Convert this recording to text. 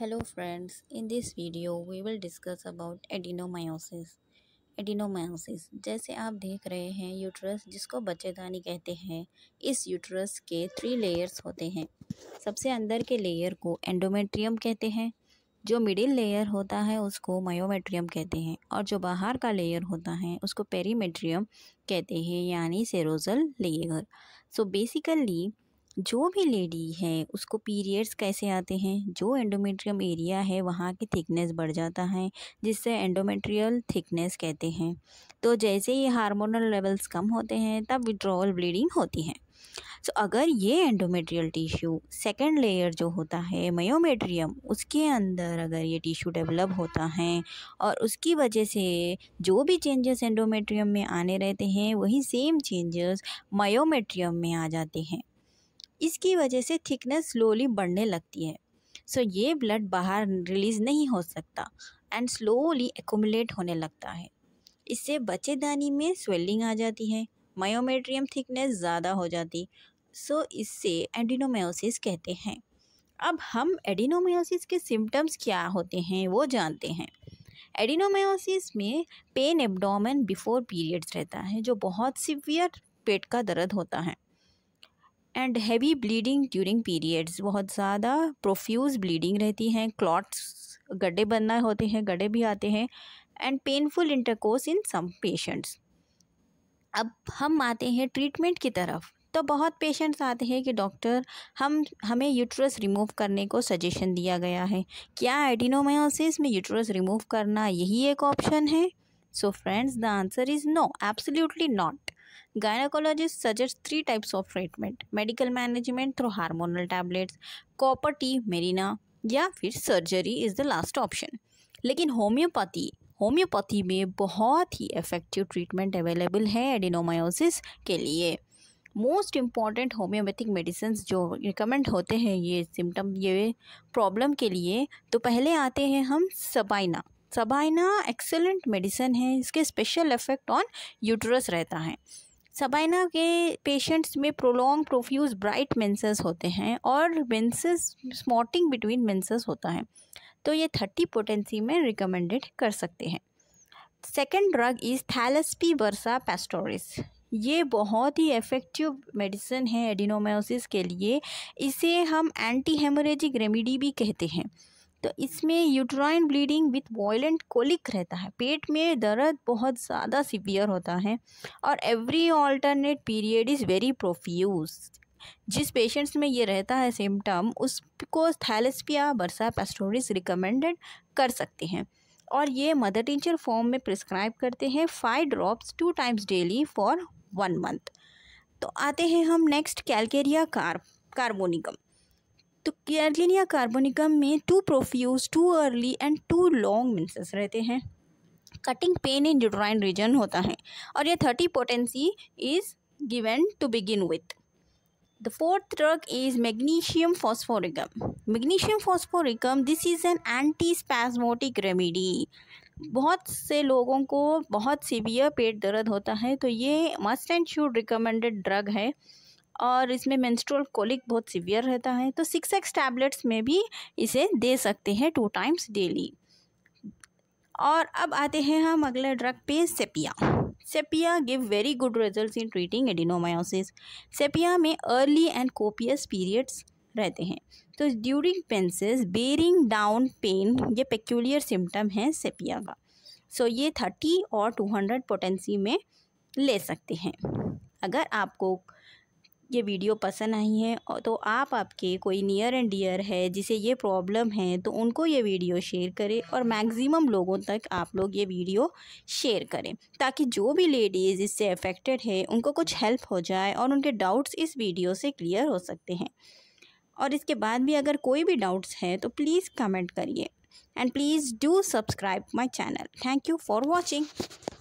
hello friends in this video we will discuss about adenomyosis adenomyosis जैसे आप देख रहे हैं यूट्रस जिसको बच्चेदानी कहते हैं इस यूटरस के थ्री लेयर्स होते हैं सबसे अंदर के लेयर को एंडोमेट्रियम कहते हैं जो मिडिल लेयर होता है उसको मायोमेट्रियम कहते हैं और जो बाहर का लेयर होता है उसको पेरीमेट्रियम कहते हैं यानी सेरोजल लेयर सो बेसिकली जो भी लेडी है उसको पीरियड्स कैसे आते हैं जो एंडोमेट्रियम एरिया है वहाँ की थिकनेस बढ़ जाता है जिससे एंडोमेट्रियल थिकनेस कहते हैं तो जैसे ही हार्मोनल लेवल्स कम होते हैं तब विड्रॉल ब्लीडिंग होती है सो so, अगर ये एंडोमेट्रियल टिश्यू सेकेंड लेयर जो होता है मयोमेट्रियम उसके अंदर अगर ये टिश्यू डेवलप होता है और उसकी वजह से जो भी चेंजेस एंडोमेट्रियम में आने रहते हैं वही सेम चेंजेस मयोमेट्रियम में आ जाते हैं इसकी वजह से थिकनेस स्लोली बढ़ने लगती है सो so, ये ब्लड बाहर रिलीज़ नहीं हो सकता एंड स्लोली एकोमुलेट होने लगता है इससे दानी में स्वेलिंग आ जाती है मायोमेट्रियम थिकनेस ज़्यादा हो जाती सो so, इससे एडिनोमायोसिस कहते हैं अब हम एडिनोमायोसिस के सिम्टम्स क्या होते हैं वो जानते हैं एडिनोमायोसिस में पेन एब्डोमेन बिफोर पीरियड्स रहता है जो बहुत सीवियर पेट का दर्द होता है and heavy bleeding during periods बहुत ज़्यादा प्रोफ्यूज ब्लीडिंग रहती हैं क्लॉट्स गड्ढे बनना होते हैं गड्ढे भी आते हैं and painful intercourse in some patients अब हम आते हैं ट्रीटमेंट की तरफ तो बहुत पेशेंट्स आते हैं कि डॉक्टर हम हमें यूट्रस रिमूव करने को सजेशन दिया गया है क्या एडिनोमायोसिस में यूट्रस रिमूव करना यही एक ऑप्शन है so friends the answer is no absolutely not gynaecologist suggest three types of treatment medical management through hormonal tablets copper T Mirena या फिर surgery is the last option लेकिन homeopathy homeopathy में बहुत ही इफ़ेक्टिव ट्रीटमेंट अवेलेबल है adenomyosis के लिए most important homeopathic medicine जो रिकमेंड होते हैं ये सिम्टम ये प्रॉब्लम के लिए तो पहले आते हैं हम सबाइना सबाइना एक्सेलेंट मेडिसिन है इसके स्पेशल इफेक्ट ऑन यूट्रस रहता है सबाइना के पेशेंट्स में प्रोलॉन्ग प्रोफ्यूज ब्राइट मेंसेस होते हैं और मेंसेस स्मॉटिंग बिटवीन मेंसेस होता है तो ये थर्टी पोटेंसी में रिकमेंडेड कर सकते हैं second drug is Thlaspi bursa pastoris ये बहुत ही इफ़ेक्टिव मेडिसिन है एडिनोमायोसिस के लिए इसे हम एंटी हेमोरेजिक रेमिडी भी कहते हैं तो इसमें uterine bleeding with violent colic रहता है पेट में दर्द बहुत ज़्यादा सिवियर होता है और every alternate period is very profuse जिस पेशेंट्स में ये रहता है सिम्टम उसको थैलेसपिया बरसा पेस्टोरिस रिकमेंडेड कर सकते हैं और ये मदर टीचर फॉर्म में प्रिस्क्राइब करते हैं five drops two times daily for one month तो आते हैं हम नेक्स्ट कैलकेरिया कार कार्बोनिकम तो या कार्बोनिकम में too profuse too early and too long menses रहते हैं cutting pain in uterine region होता है और यह thirty potency is given to begin with the fourth drug is magnesium phosphoricum magnesium phosphoricum this is an anti spasmodic remedy बहुत से लोगों को बहुत सीवियर पेट दर्द होता है तो ये must and should recommended drug है और इसमें मेंस्ट्रुअल कोलिक बहुत सीवियर रहता है तो सिक्स एक्स टैबलेट्स में भी इसे दे सकते हैं टू टाइम्स डेली और अब आते हैं हम अगले ड्रग पे sepia sepia give very good results in treating adenomyosis sepia में अर्ली एंड कोपियस पीरियड्स रहते हैं तो during menses bearing down pain ये पेक्यूलियर सिम्टम है सेपिया का सो so, ये थर्टी और टू हंड्रेड पोटेंसी में ले सकते हैं अगर आपको ये वीडियो पसंद आई है तो आप आपके कोई नियर एंड डियर है जिसे ये प्रॉब्लम है तो उनको ये वीडियो शेयर करें और मैक्सिमम लोगों तक आप लोग ये वीडियो शेयर करें ताकि जो भी लेडीज़ इससे अफेक्टेड है उनको कुछ हेल्प हो जाए और उनके डाउट्स इस वीडियो से क्लियर हो सकते हैं और इसके बाद भी अगर कोई भी डाउट्स हैं तो प्लीज़ कमेंट करिए and please do subscribe my channel thank you for watching